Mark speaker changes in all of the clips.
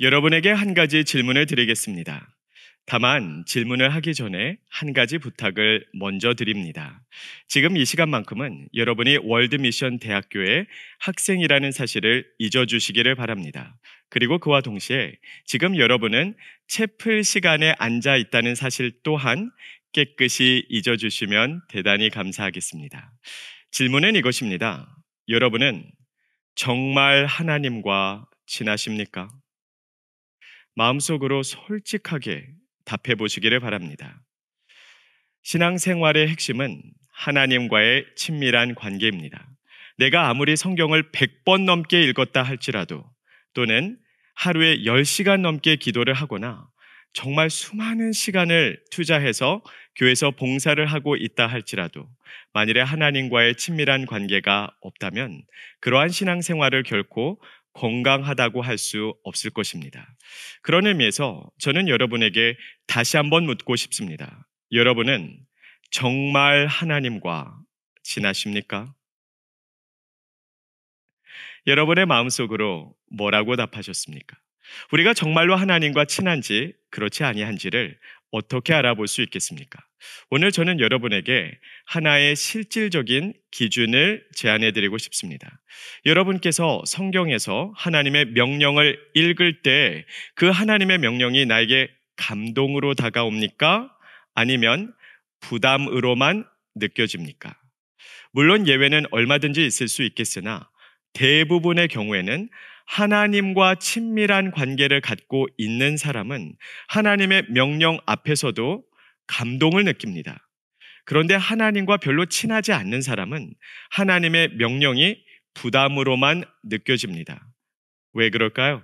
Speaker 1: 여러분에게 한 가지 질문을 드리겠습니다. 다만 질문을 하기 전에 한 가지 부탁을 먼저 드립니다. 지금 이 시간만큼은 여러분이 월드미션 대학교의 학생이라는 사실을 잊어주시기를 바랍니다. 그리고 그와 동시에 지금 여러분은 채플 시간에 앉아 있다는 사실 또한 깨끗이 잊어주시면 대단히 감사하겠습니다. 질문은 이것입니다. 여러분은 정말 하나님과 친하십니까? 마음속으로 솔직하게 답해 보시기를 바랍니다. 신앙생활의 핵심은 하나님과의 친밀한 관계입니다. 내가 아무리 성경을 100번 넘게 읽었다 할지라도 또는 하루에 10시간 넘게 기도를 하거나 정말 수많은 시간을 투자해서 교회에서 봉사를 하고 있다 할지라도 만일에 하나님과의 친밀한 관계가 없다면 그러한 신앙생활을 결코 건강하다고 할 수 없을 것입니다. 그런 의미에서 저는 여러분에게 다시 한번 묻고 싶습니다. 여러분은 정말 하나님과 지나십니까? 여러분의 마음속으로 뭐라고 답하셨습니까? 우리가 정말로 하나님과 친한지 그렇지 아니한지를 어떻게 알아볼 수 있겠습니까? 오늘 저는 여러분에게 하나의 실질적인 기준을 제안해 드리고 싶습니다. 여러분께서 성경에서 하나님의 명령을 읽을 때 그 하나님의 명령이 나에게 감동으로 다가옵니까? 아니면 부담으로만 느껴집니까? 물론 예외는 얼마든지 있을 수 있겠으나 대부분의 경우에는 하나님과 친밀한 관계를 갖고 있는 사람은 하나님의 명령 앞에서도 감동을 느낍니다. 그런데 하나님과 별로 친하지 않는 사람은 하나님의 명령이 부담으로만 느껴집니다. 왜 그럴까요?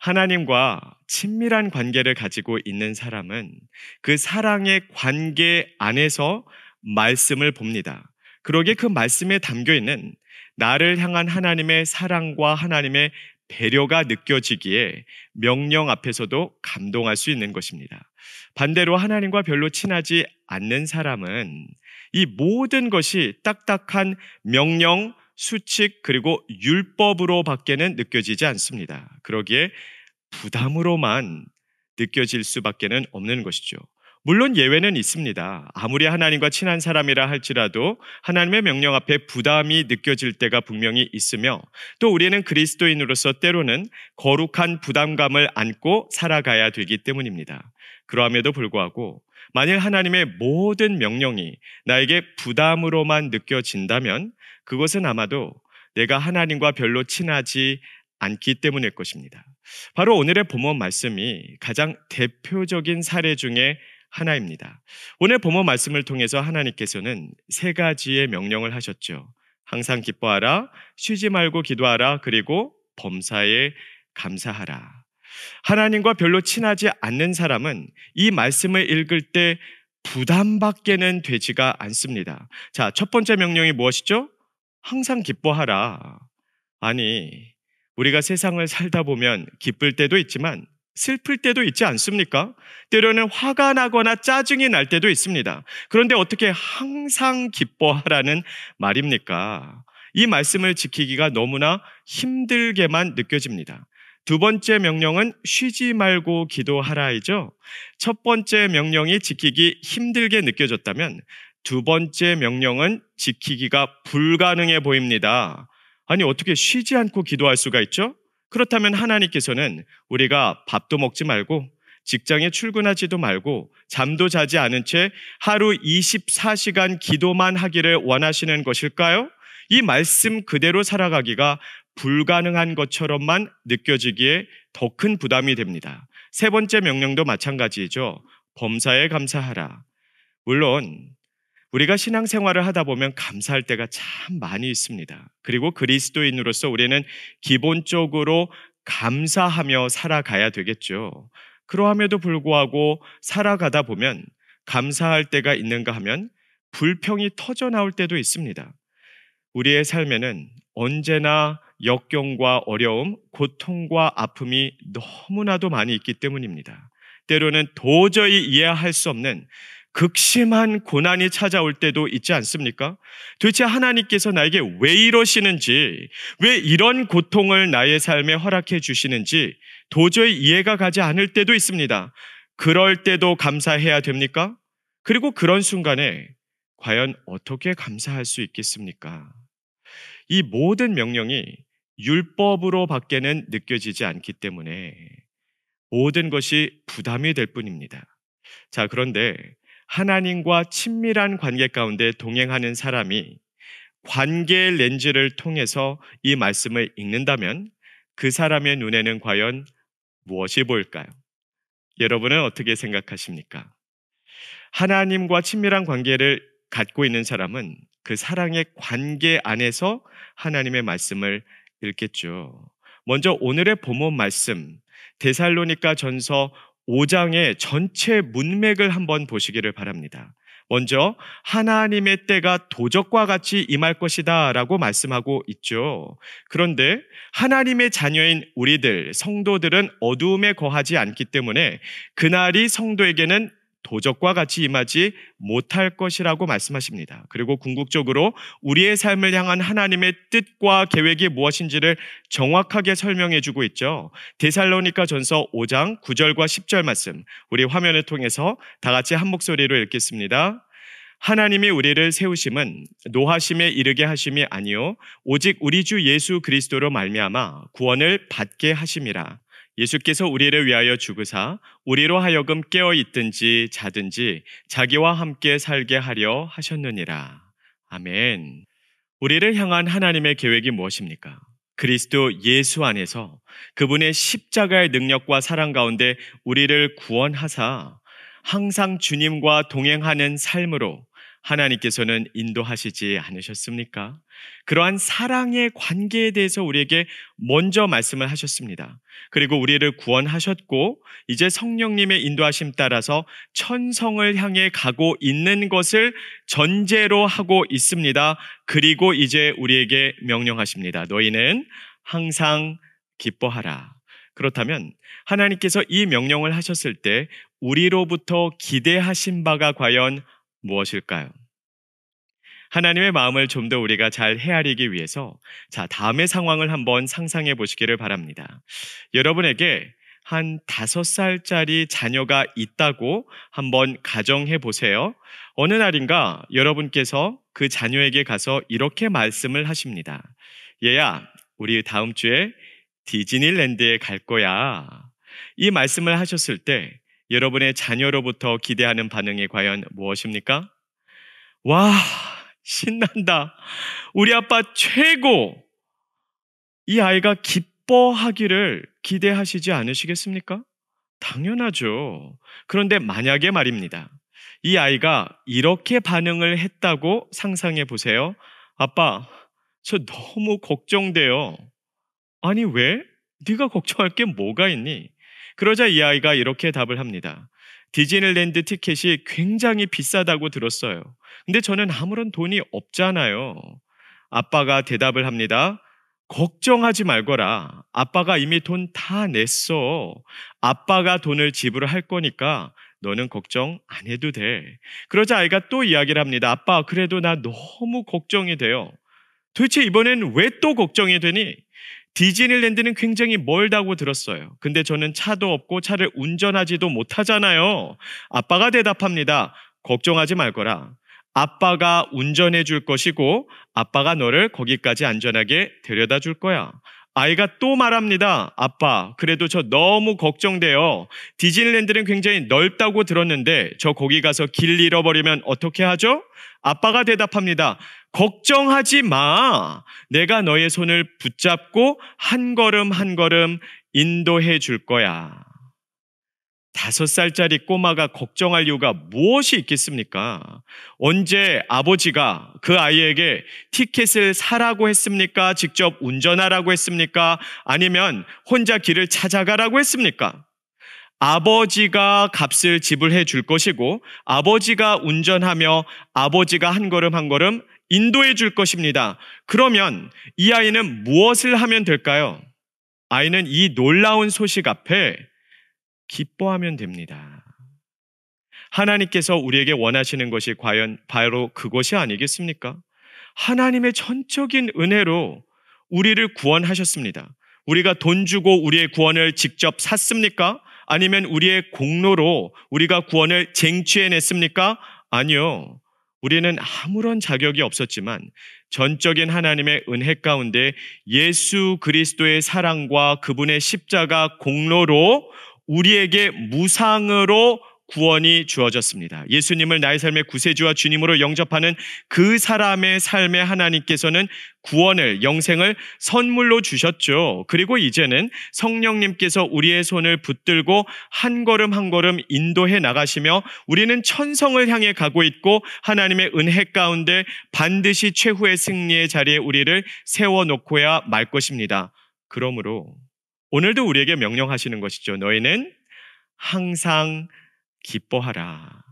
Speaker 1: 하나님과 친밀한 관계를 가지고 있는 사람은 그 사랑의 관계 안에서 말씀을 봅니다. 그러게그 말씀에 담겨 있는 나를 향한 하나님의 사랑과 하나님의 배려가 느껴지기에 명령 앞에서도 감동할 수 있는 것입니다. 반대로 하나님과 별로 친하지 않는 사람은 이 모든 것이 딱딱한 명령, 수칙, 그리고 율법으로 밖에는 느껴지지 않습니다. 그러기에 부담으로만 느껴질 수밖에는 없는 것이죠. 물론 예외는 있습니다. 아무리 하나님과 친한 사람이라 할지라도 하나님의 명령 앞에 부담이 느껴질 때가 분명히 있으며 또 우리는 그리스도인으로서 때로는 거룩한 부담감을 안고 살아가야 되기 때문입니다. 그러함에도 불구하고 만일 하나님의 모든 명령이 나에게 부담으로만 느껴진다면 그것은 아마도 내가 하나님과 별로 친하지 않기 때문일 것입니다. 바로 오늘의 본문 말씀이 가장 대표적인 사례 중에 하나입니다. 오늘 본문 말씀을 통해서 하나님께서는 세 가지의 명령을 하셨죠. 항상 기뻐하라, 쉬지 말고 기도하라, 그리고 범사에 감사하라. 하나님과 별로 친하지 않는 사람은 이 말씀을 읽을 때 부담밖에는 되지가 않습니다. 자, 첫 번째 명령이 무엇이죠? 항상 기뻐하라. 아니, 우리가 세상을 살다 보면 기쁠 때도 있지만 슬플 때도 있지 않습니까? 때로는 화가 나거나 짜증이 날 때도 있습니다. 그런데 어떻게 항상 기뻐하라는 말입니까? 이 말씀을 지키기가 너무나 힘들게만 느껴집니다. 두 번째 명령은 쉬지 말고 기도하라이죠. 첫 번째 명령이 지키기 힘들게 느껴졌다면 두 번째 명령은 지키기가 불가능해 보입니다. 아니, 어떻게 쉬지 않고 기도할 수가 있죠? 그렇다면 하나님께서는 우리가 밥도 먹지 말고 직장에 출근하지도 말고 잠도 자지 않은 채 하루 24시간 기도만 하기를 원하시는 것일까요? 이 말씀 그대로 살아가기가 불가능한 것처럼만 느껴지기에 더 큰 부담이 됩니다. 세 번째 명령도 마찬가지죠 범사에 감사하라. 물론 우리가 신앙생활을 하다 보면 감사할 때가 참 많이 있습니다. 그리고 그리스도인으로서 우리는 기본적으로 감사하며 살아가야 되겠죠. 그러함에도 불구하고 살아가다 보면 감사할 때가 있는가 하면 불평이 터져 나올 때도 있습니다. 우리의 삶에는 언제나 역경과 어려움, 고통과 아픔이 너무나도 많이 있기 때문입니다. 때로는 도저히 이해할 수 없는 극심한 고난이 찾아올 때도 있지 않습니까? 도대체 하나님께서 나에게 왜 이러시는지, 왜 이런 고통을 나의 삶에 허락해 주시는지 도저히 이해가 가지 않을 때도 있습니다. 그럴 때도 감사해야 됩니까? 그리고 그런 순간에 과연 어떻게 감사할 수 있겠습니까? 이 모든 명령이 율법으로 밖에는 느껴지지 않기 때문에 모든 것이 부담이 될 뿐입니다. 자, 그런데 하나님과 친밀한 관계 가운데 동행하는 사람이 관계 렌즈를 통해서 이 말씀을 읽는다면 그 사람의 눈에는 과연 무엇이 보일까요? 여러분은 어떻게 생각하십니까? 하나님과 친밀한 관계를 갖고 있는 사람은 그 사랑의 관계 안에서 하나님의 말씀을 읽겠죠. 먼저 오늘의 본문 말씀, 데살로니가 전서 5장의 전체 문맥을 한번 보시기를 바랍니다. 먼저 하나님의 때가 도적과 같이 임할 것이다 라고 말씀하고 있죠. 그런데 하나님의 자녀인 우리들, 성도들은 어두움에 거하지 않기 때문에 그날이 성도에게는 도적과 같이 임하지 못할 것이라고 말씀하십니다. 그리고 궁극적으로 우리의 삶을 향한 하나님의 뜻과 계획이 무엇인지를 정확하게 설명해 주고 있죠. 데살로니카 전서 5장 9절과 10절 말씀, 우리 화면을 통해서 다 같이 한 목소리로 읽겠습니다. 하나님이 우리를 세우심은 노하심에 이르게 하심이 아니요 오직 우리 주 예수 그리스도로 말미암아 구원을 받게 하심이라 예수께서 우리를 위하여 죽으사 우리로 하여금 깨어 있든지 자든지 자기와 함께 살게 하려 하셨느니라. 아멘. 우리를 향한 하나님의 계획이 무엇입니까? 그리스도 예수 안에서 그분의 십자가의 능력과 사랑 가운데 우리를 구원하사 항상 주님과 동행하는 삶으로 하나님께서는 인도하시지 않으셨습니까? 그러한 사랑의 관계에 대해서 우리에게 먼저 말씀을 하셨습니다. 그리고 우리를 구원하셨고, 이제 성령님의 인도하심 따라서 천성을 향해 가고 있는 것을 전제로 하고 있습니다. 그리고 이제 우리에게 명령하십니다. 너희는 항상 기뻐하라. 그렇다면 하나님께서 이 명령을 하셨을 때 우리로부터 기대하신 바가 과연 무엇일까요? 하나님의 마음을 좀 더 우리가 잘 헤아리기 위해서 자, 다음의 상황을 한번 상상해 보시기를 바랍니다. 여러분에게 한 다섯 살짜리 자녀가 있다고 한번 가정해 보세요. 어느 날인가 여러분께서 그 자녀에게 가서 이렇게 말씀을 하십니다. 얘야, 우리 다음 주에 디즈니랜드에 갈 거야. 이 말씀을 하셨을 때 여러분의 자녀로부터 기대하는 반응이 과연 무엇입니까? 와, 신난다. 우리 아빠 최고. 이 아이가 기뻐하기를 기대하시지 않으시겠습니까? 당연하죠. 그런데 만약에 말입니다. 이 아이가 이렇게 반응을 했다고 상상해 보세요. 아빠, 저 너무 걱정돼요. 아니 왜? 네가 걱정할 게 뭐가 있니? 그러자 이 아이가 이렇게 답을 합니다. 디즈니랜드 티켓이 굉장히 비싸다고 들었어요. 근데 저는 아무런 돈이 없잖아요. 아빠가 대답을 합니다. 걱정하지 말거라. 아빠가 이미 돈 다 냈어. 아빠가 돈을 지불할 거니까 너는 걱정 안 해도 돼. 그러자 아이가 또 이야기를 합니다. 아빠, 그래도 나 너무 걱정이 돼요. 도대체 이번엔 왜 또 걱정이 되니? 디즈니랜드는 굉장히 멀다고 들었어요. 근데 저는 차도 없고 차를 운전하지도 못하잖아요. 아빠가 대답합니다. 걱정하지 말 거라. 아빠가 운전해 줄 것이고 아빠가 너를 거기까지 안전하게 데려다 줄 거야. 아이가 또 말합니다. 아빠, 그래도 저 너무 걱정돼요. 디즈니랜드는 굉장히 넓다고 들었는데 저 거기 가서 길 잃어버리면 어떻게 하죠? 아빠가 대답합니다. 걱정하지 마. 내가 너의 손을 붙잡고 한 걸음 한 걸음 인도해 줄 거야. 다섯 살짜리 꼬마가 걱정할 이유가 무엇이 있겠습니까? 언제 아버지가 그 아이에게 티켓을 사라고 했습니까? 직접 운전하라고 했습니까? 아니면 혼자 길을 찾아가라고 했습니까? 아버지가 값을 지불해 줄 것이고 아버지가 운전하며 아버지가 한 걸음 한 걸음 인도해 줄 것입니다. 그러면 이 아이는 무엇을 하면 될까요? 아이는 이 놀라운 소식 앞에 기뻐하면 됩니다. 하나님께서 우리에게 원하시는 것이 과연 바로 그것이 아니겠습니까? 하나님의 전적인 은혜로 우리를 구원하셨습니다. 우리가 돈 주고 우리의 구원을 직접 샀습니까? 아니면 우리의 공로로 우리가 구원을 쟁취해냈습니까? 아니요. 우리는 아무런 자격이 없었지만 전적인 하나님의 은혜 가운데 예수 그리스도의 사랑과 그분의 십자가 공로로 우리에게 무상으로 구원이 주어졌습니다. 예수님을 나의 삶의 구세주와 주님으로 영접하는 그 사람의 삶에 하나님께서는 구원을, 영생을 선물로 주셨죠. 그리고 이제는 성령님께서 우리의 손을 붙들고 한 걸음 한 걸음 인도해 나가시며 우리는 천성을 향해 가고 있고 하나님의 은혜 가운데 반드시 최후의 승리의 자리에 우리를 세워놓고야 말 것입니다. 그러므로 오늘도 우리에게 명령하시는 것이죠. 너희는 항상 기뻐하라.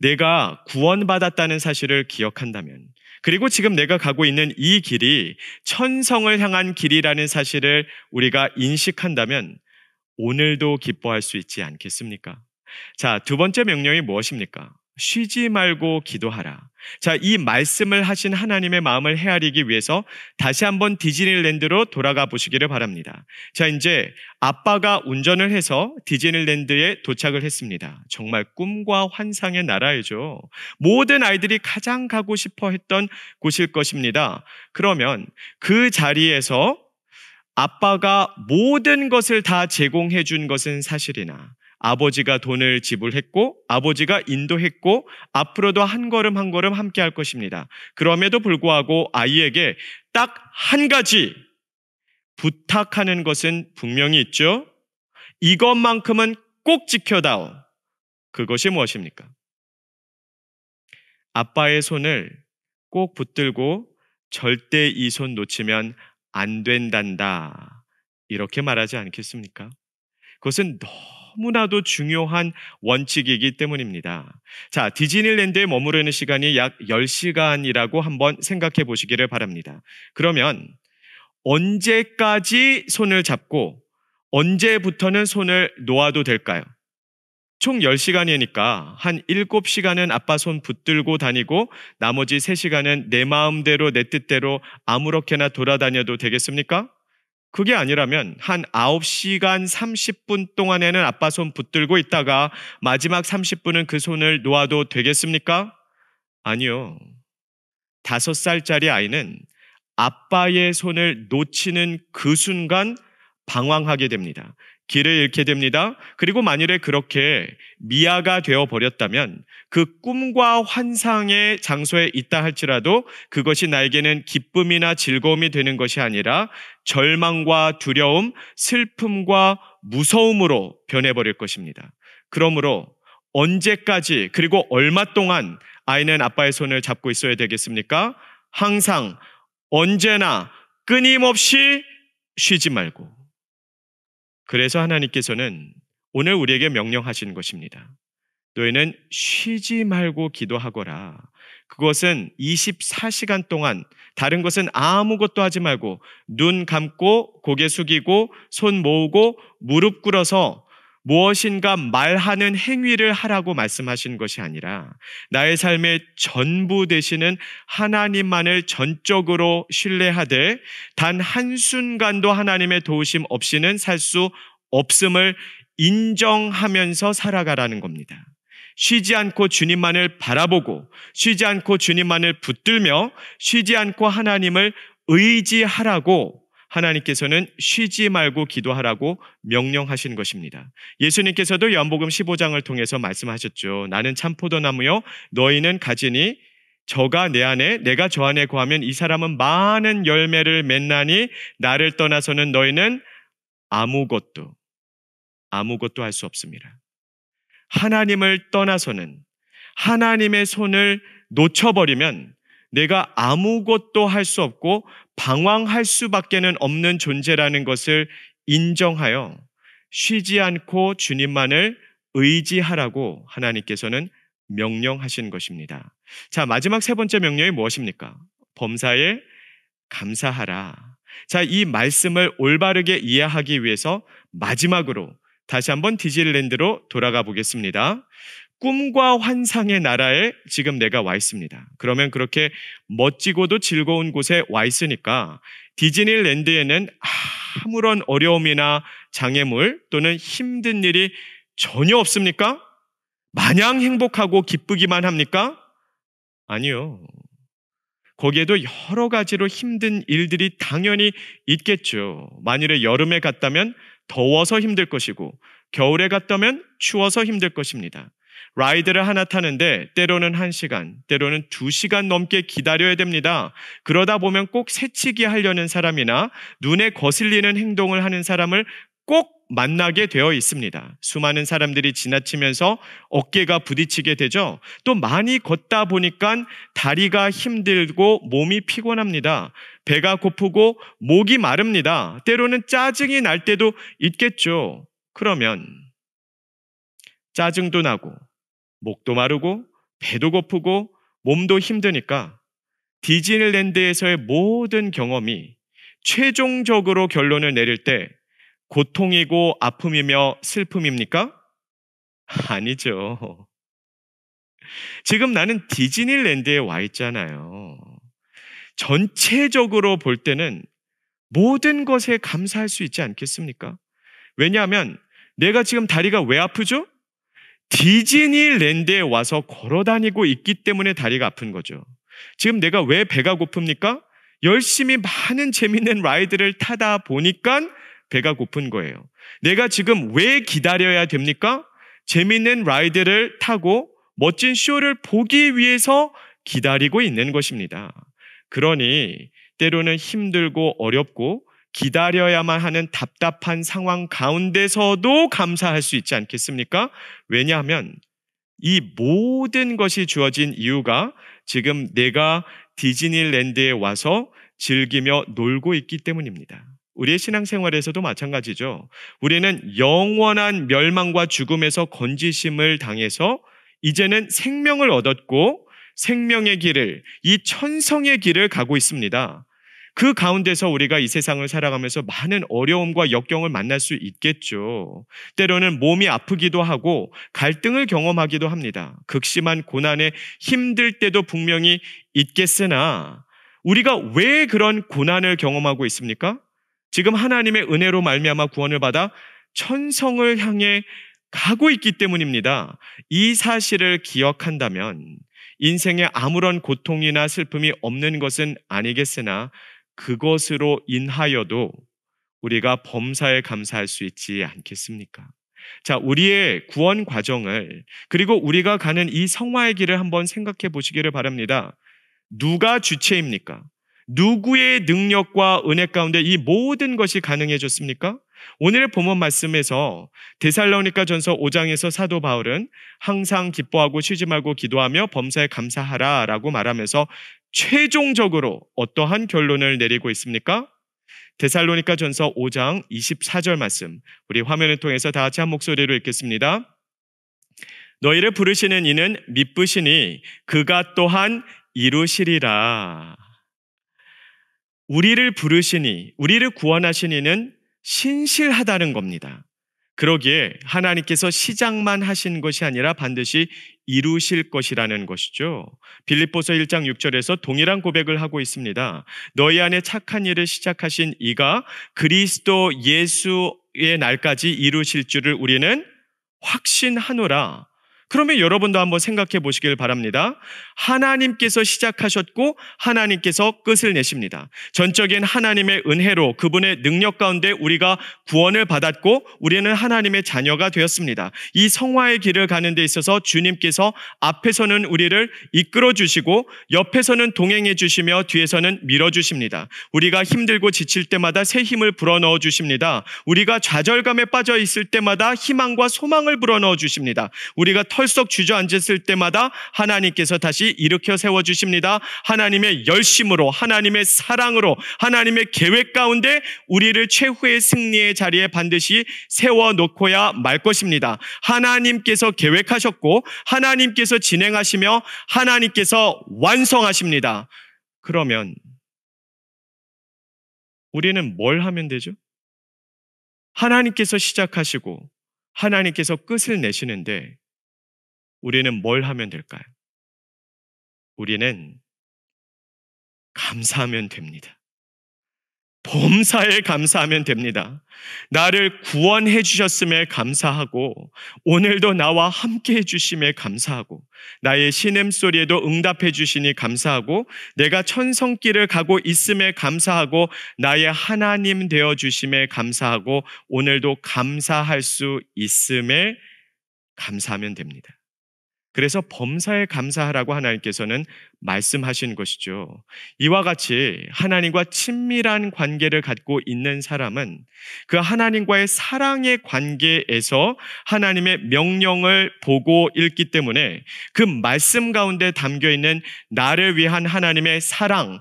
Speaker 1: 내가 구원받았다는 사실을 기억한다면, 그리고 지금 내가 가고 있는 이 길이 천성을 향한 길이라는 사실을 우리가 인식한다면, 오늘도 기뻐할 수 있지 않겠습니까? 자, 두 번째 명령이 무엇입니까? 쉬지 말고 기도하라. 자, 이 말씀을 하신 하나님의 마음을 헤아리기 위해서 다시 한번 디즈니랜드로 돌아가 보시기를 바랍니다. 자, 이제 아빠가 운전을 해서 디즈니랜드에 도착을 했습니다. 정말 꿈과 환상의 나라이죠. 모든 아이들이 가장 가고 싶어 했던 곳일 것입니다. 그러면 그 자리에서 아빠가 모든 것을 다 제공해 준 것은 사실이나 아버지가 돈을 지불했고 아버지가 인도했고 앞으로도 한 걸음 한 걸음 함께 할 것입니다. 그럼에도 불구하고 아이에게 딱 한 가지 부탁하는 것은 분명히 있죠. 이것만큼은 꼭 지켜다오. 그것이 무엇입니까? 아빠의 손을 꼭 붙들고 절대 이 손 놓치면 안 된단다. 이렇게 말하지 않겠습니까? 그것은 너무 너무나도 중요한 원칙이기 때문입니다. 자, 디즈니랜드에 머무르는 시간이 약 10시간이라고 한번 생각해 보시기를 바랍니다. 그러면 언제까지 손을 잡고 언제부터는 손을 놓아도 될까요? 총 10시간이니까 한 7시간은 아빠 손 붙들고 다니고 나머지 3시간은 내 마음대로 내 뜻대로 아무렇게나 돌아다녀도 되겠습니까? 그게 아니라면 한 9시간 30분 동안에는 아빠 손 붙들고 있다가 마지막 30분은 그 손을 놓아도 되겠습니까? 아니요. 5살짜리 아이는 아빠의 손을 놓치는 그 순간 방황하게 됩니다. 길을 잃게 됩니다. 그리고 만일에 그렇게 미아가 되어 버렸다면 그 꿈과 환상의 장소에 있다 할지라도 그것이 나에게는 기쁨이나 즐거움이 되는 것이 아니라 절망과 두려움, 슬픔과 무서움으로 변해버릴 것입니다. 그러므로 언제까지 그리고 얼마 동안 아이는 아빠의 손을 잡고 있어야 되겠습니까? 항상 언제나 끊임없이 쉬지 말고 그래서 하나님께서는 오늘 우리에게 명령하신 것입니다. 너희는 쉬지 말고 기도하거라. 그것은 24시간 동안 다른 것은 아무것도 하지 말고 눈 감고 고개 숙이고 손 모으고 무릎 꿇어서 무엇인가 말하는 행위를 하라고 말씀하신 것이 아니라 나의 삶의 전부 되시는 하나님만을 전적으로 신뢰하되 단 한순간도 하나님의 도우심 없이는 살 수 없음을 인정하면서 살아가라는 겁니다. 쉬지 않고 주님만을 바라보고 쉬지 않고 주님만을 붙들며 쉬지 않고 하나님을 의지하라고 하나님께서는 쉬지 말고 기도하라고 명령하신 것입니다. 예수님께서도 연복음 15장을 통해서 말씀하셨죠. 나는 참포도나무요 너희는 가지니 저가 내 안에 내가 저 안에 거하면 이 사람은 많은 열매를 맺나니 나를 떠나서는 너희는 아무것도 아무것도 할 수 없습니다. 하나님을 떠나서는 하나님의 손을 놓쳐버리면 내가 아무것도 할 수 없고 방황할 수밖에는 없는 존재라는 것을 인정하여 쉬지 않고 주님만을 의지하라고 하나님께서는 명령하신 것입니다. 자, 마지막 세 번째 명령이 무엇입니까? 범사에 감사하라. 자, 이 말씀을 올바르게 이해하기 위해서 마지막으로 다시 한번 디즈니랜드로 돌아가 보겠습니다. 꿈과 환상의 나라에 지금 내가 와 있습니다. 그러면 그렇게 멋지고도 즐거운 곳에 와 있으니까 디즈니랜드에는 아무런 어려움이나 장애물 또는 힘든 일이 전혀 없습니까? 마냥 행복하고 기쁘기만 합니까? 아니요. 거기에도 여러 가지로 힘든 일들이 당연히 있겠죠. 만일에 여름에 갔다면 더워서 힘들 것이고, 겨울에 갔다면 추워서 힘들 것입니다. 라이드를 하나 타는데 때로는 1시간, 때로는 2시간 넘게 기다려야 됩니다. 그러다 보면 꼭 새치기 하려는 사람이나 눈에 거슬리는 행동을 하는 사람을 꼭 만나게 되어 있습니다. 수많은 사람들이 지나치면서 어깨가 부딪히게 되죠. 또 많이 걷다 보니까 다리가 힘들고 몸이 피곤합니다. 배가 고프고 목이 마릅니다. 때로는 짜증이 날 때도 있겠죠. 그러면 짜증도 나고 목도 마르고 배도 고프고 몸도 힘드니까 디즈니랜드에서의 모든 경험이 최종적으로 결론을 내릴 때 고통이고 아픔이며 슬픔입니까? 아니죠. 지금 나는 디즈니랜드에 와 있잖아요. 전체적으로 볼 때는 모든 것에 감사할 수 있지 않겠습니까? 왜냐하면 내가 지금 다리가 왜 아프죠? 디즈니랜드에 와서 걸어 다니고 있기 때문에 다리가 아픈 거죠. 지금 내가 왜 배가 고픕니까? 열심히 많은 재밌는 라이드를 타다 보니까 배가 고픈 거예요. 내가 지금 왜 기다려야 됩니까? 재밌는 라이드를 타고 멋진 쇼를 보기 위해서 기다리고 있는 것입니다. 그러니 때로는 힘들고 어렵고 기다려야만 하는 답답한 상황 가운데서도 감사할 수 있지 않겠습니까? 왜냐하면 이 모든 것이 주어진 이유가 지금 내가 디즈니랜드에 와서 즐기며 놀고 있기 때문입니다. 우리의 신앙생활에서도 마찬가지죠. 우리는 영원한 멸망과 죽음에서 건지심을 당해서 이제는 생명을 얻었고 생명의 길을, 이 천성의 길을 가고 있습니다. 그 가운데서 우리가 이 세상을 살아가면서 많은 어려움과 역경을 만날 수 있겠죠. 때로는 몸이 아프기도 하고 갈등을 경험하기도 합니다. 극심한 고난에 힘들 때도 분명히 있겠으나 우리가 왜 그런 고난을 경험하고 있습니까? 지금 하나님의 은혜로 말미암아 구원을 받아 천성을 향해 가고 있기 때문입니다. 이 사실을 기억한다면 인생에 아무런 고통이나 슬픔이 없는 것은 아니겠으나 그것으로 인하여도 우리가 범사에 감사할 수 있지 않겠습니까? 자, 우리의 구원 과정을 그리고 우리가 가는 이 성화의 길을 한번 생각해 보시기를 바랍니다. 누가 주체입니까? 누구의 능력과 은혜 가운데 이 모든 것이 가능해졌습니까? 오늘 본문 말씀에서 데살로니가 전서 5장에서 사도 바울은 항상 기뻐하고 쉬지 말고 기도하며 범사에 감사하라 라고 말하면서 최종적으로 어떠한 결론을 내리고 있습니까? 데살로니카 전서 5장 24절 말씀. 우리 화면을 통해서 다 같이 한 목소리로 읽겠습니다. 너희를 부르시는 이는 믿으시니 그가 또한 이루시리라. 우리를 부르시니, 우리를 구원하신 이는 신실하다는 겁니다. 그러기에 하나님께서 시작만 하신 것이 아니라 반드시 이루실 것이라는 것이죠. 빌립보서 1장 6절에서 동일한 고백을 하고 있습니다. 너희 안에 착한 일을 시작하신 이가 그리스도 예수의 날까지 이루실 줄을 우리는 확신하노라. 그러면 여러분도 한번 생각해 보시길 바랍니다. 하나님께서 시작하셨고 하나님께서 끝을 내십니다. 전적인 하나님의 은혜로 그분의 능력 가운데 우리가 구원을 받았고 우리는 하나님의 자녀가 되었습니다. 이 성화의 길을 가는 데 있어서 주님께서 앞에서는 우리를 이끌어 주시고 옆에서는 동행해 주시며 뒤에서는 밀어 주십니다. 우리가 힘들고 지칠 때마다 새 힘을 불어넣어 주십니다. 우리가 좌절감에 빠져 있을 때마다 희망과 소망을 불어넣어 주십니다. 우리가 털썩 주저앉았을 때마다 하나님께서 다시 일으켜 세워주십니다. 하나님의 열심으로, 하나님의 사랑으로, 하나님의 계획 가운데 우리를 최후의 승리의 자리에 반드시 세워놓고야 말 것입니다. 하나님께서 계획하셨고, 하나님께서 진행하시며, 하나님께서 완성하십니다. 그러면 우리는 뭘 하면 되죠? 하나님께서 시작하시고 하나님께서 끝을 내시는데 우리는 뭘 하면 될까요? 우리는 감사하면 됩니다. 범사에 감사하면 됩니다. 나를 구원해 주셨음에 감사하고, 오늘도 나와 함께 해 주심에 감사하고, 나의 신음소리에도 응답해 주시니 감사하고, 내가 천성길을 가고 있음에 감사하고, 나의 하나님 되어 주심에 감사하고, 오늘도 감사할 수 있음에 감사하면 됩니다. 그래서 범사에 감사하라고 하나님께서는 말씀하신 것이죠. 이와 같이 하나님과 친밀한 관계를 갖고 있는 사람은 그 하나님과의 사랑의 관계에서 하나님의 명령을 보고 읽기 때문에 그 말씀 가운데 담겨 있는 나를 위한 하나님의 사랑,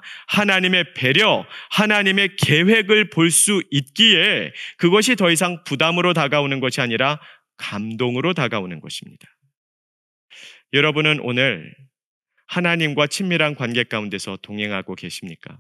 Speaker 1: 하나님의 배려, 하나님의 계획을 볼 수 있기에 그것이 더 이상 부담으로 다가오는 것이 아니라 감동으로 다가오는 것입니다. 여러분은 오늘 하나님과 친밀한 관계 가운데서 동행하고 계십니까?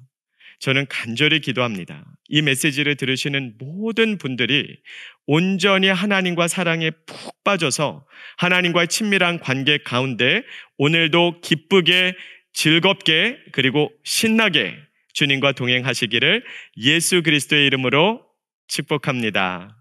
Speaker 1: 저는 간절히 기도합니다. 이 메시지를 들으시는 모든 분들이 온전히 하나님과 사랑에 푹 빠져서 하나님과의 친밀한 관계 가운데 오늘도 기쁘게 즐겁게 그리고 신나게 주님과 동행하시기를 예수 그리스도의 이름으로 축복합니다.